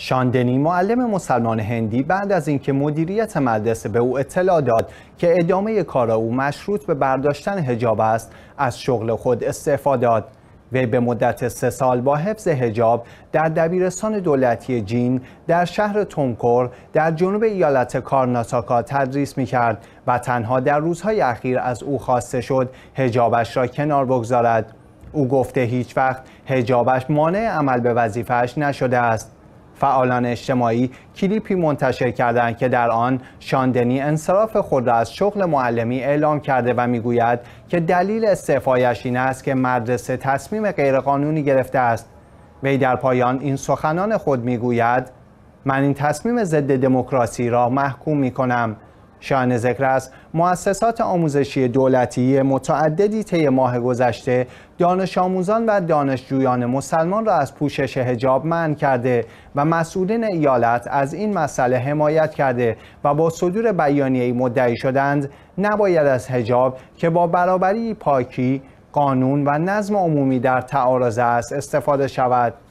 شاندنی معلم مسلمان هندی بعد از اینکه مدیریت مدرسه به او اطلاع داد که ادامه کار او مشروط به برداشتن هجاب است از شغل خود استعفا داد وی به مدت سه سال با حفظ هجاب در دبیرستان دولتی جین در شهر تومکور در جنوب ایالت کارناتاکا تدریس می کرد و تنها در روزهای اخیر از او خواسته شد هجابش را کنار بگذارد او گفته هیچ وقت هجابش مانع عمل به وظیفهش نشده است فعالان اجتماعی کلیپی منتشر کردند که در آن شاندنی انصراف خود را از شغل معلمی اعلام کرده و میگوید که دلیل استعفایش این است که مدرسه تصمیم غیرقانونی گرفته است وی در پایان این سخنان خود میگوید من این تصمیم ضد دموکراسی را محکوم می کنم شان ذکر است مؤسسات آموزشی دولتی متعددی طی ماه گذشته دانش آموزان و دانشجویان مسلمان را از پوشش حجاب منع کرده و مسئولین ایالت از این مسئله حمایت کرده و با صدور بیانیه‌ای مدعی شدند نباید از هجاب که با برابری پاکی قانون و نظم عمومی در تعارض است استفاده شود